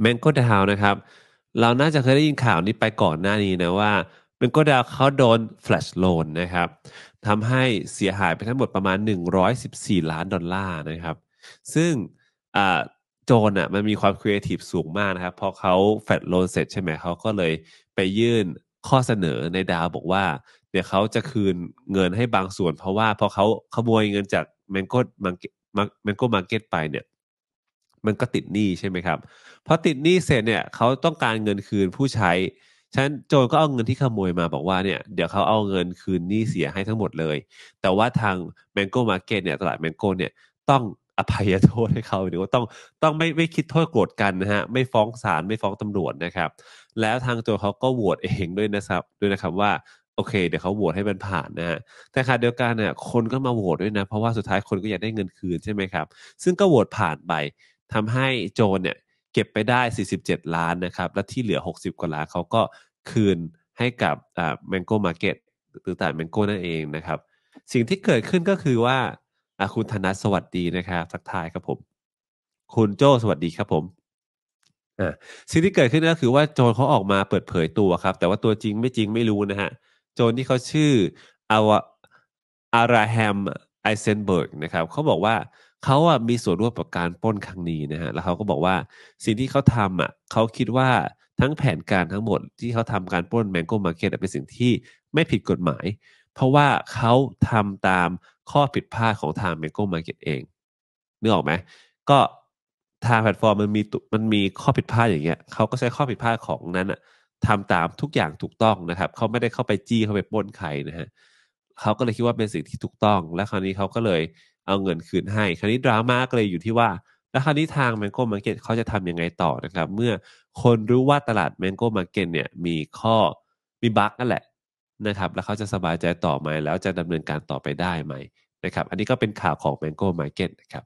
แมงโก้ดาวนะครับเราน่าจะเคยได้ยินข่าวนี้ไปก่อนหน้านี้นะว่าแมงโก้ดาวเขาโดนแฟลชโลนนะครับทำให้เสียหายไปทั้งหมดประมาณ 114 ล้านดอลลาร์นะครับ ซึ่งโจนอ่ะมันมีความครีเอทีฟสูงมากนะครับพอเขาแฟลชโลนเสร็จใช่ไหมเขาก็เลยไปยื่นข้อเสนอในดาวบอกว่าเดี๋ยวเขาจะคืนเงินให้บางส่วนเพราะว่าพอเขาขโมยเงินจากแมงโก้มังเก็ตแมงโก้มาร์เก็ตไปเนี่ยมันก็ติดหนี้ใช่ไหมครับพอติดหนี้เสร็จเนี่ยเขาต้องการเงินคืนผู้ใช้ ฉะนั้นโจรก็เอาเงินที่ขโมยมาบอกว่าเนี่ยเดี๋ยวเขาเอาเงินคืนหนี้เสียให้ทั้งหมดเลย แต่ว่าทาง Mango Market เนี่ยตลาด Mango เนี่ยต้องอภัยโทษให้เขาหรือว่าต้องต้องไม่ไม่คิดโทษโกรธกันนะฮะ ไม่ฟ้องศาลไม่ฟ้องตำรวจนะครับ แล้วทางโจเขาก็โหวตเองด้วยนะครับด้วยนะครับว่าโอเค เดี๋ยวเขาโหวตให้มันผ่านนะฮะ แต่ขณะเดียวกันเนี่ยคนก็มาโหวตด้วยนะเพราะว่าสุดท้ายคนก็อยากได้เงินคืนใช่ไหมครับ ซึ่งก็โหวตผ่านไปทำให้โจนเนี่ยเก็บไปได้ 47 ล้านนะครับ และที่เหลือ 60 กว่าล้านเขาก็คืนให้กับแมงโก้มาร์เก็ตหรือตลาดแมงโก้นั่นเองนะครับ สิ่งที่เกิดขึ้นก็คือว่า คุณธนัสสวัสดีนะครับทักทายครับผม คุณโจสวัสดีครับผมอ่าสิ่งที่เกิดขึ้นก็คือว่าโจนเขาออกมาเปิดเผยตัวครับ แต่ว่าตัวจริงไม่จริงไม่รู้นะฮะ โจนที่เขาชื่ออาวอาราแฮมไอเซนเบิร์กนะครับเขาบอกว่าเขาอ่ะมีส่วนร่วมกับการป้นครั้งนี้นะฮะแล้วเขาก็บอกว่าสิ่งที่เขาทำอ่ะเขาคิดว่าทั้งแผนการทั้งหมด ที่เขาทำการป้นแมงโก้มาร์เก็ตเป็นสิ่งที่ไม่ผิดกฎหมาย เพราะว่าเขาทำตามข้อผิดพลาดของทางแมงโก้มาร์เก็ตเองนึกออกไหมก็ทางแพลตฟอร์ม มันมีมันมีข้อผิดพลาดอย่างเงี้ยเขาก็ใช้ข้อผิดพลาดของนั้นอ่ะทำตามทุกอย่างถูกต้องนะครับเขาไม่ได้เข้าไปจี้เข้าไปป้นใครนะฮะเขาก็เลยคิดว่าเป็นสิ่งที่ถูกต้อง และคราวนี้เขาก็เลยเอาเงินคืนให้ คราวนี้ดราม่าก็เลยอยู่ที่ว่า แล้วคราวนี้ทาง Mango Market เขาจะทำยังไงต่อนะครับ เมื่อคนรู้ว่าตลาด Mango Market เนี่ยมีข้อมีบั๊กนั่นแหละนะครับ แล้วเขาจะสบายใจต่อไหมแล้วจะดำเนินการต่อไปได้ไหมนะครับ อันนี้ก็เป็นข่าวของ Mango Market นะครับ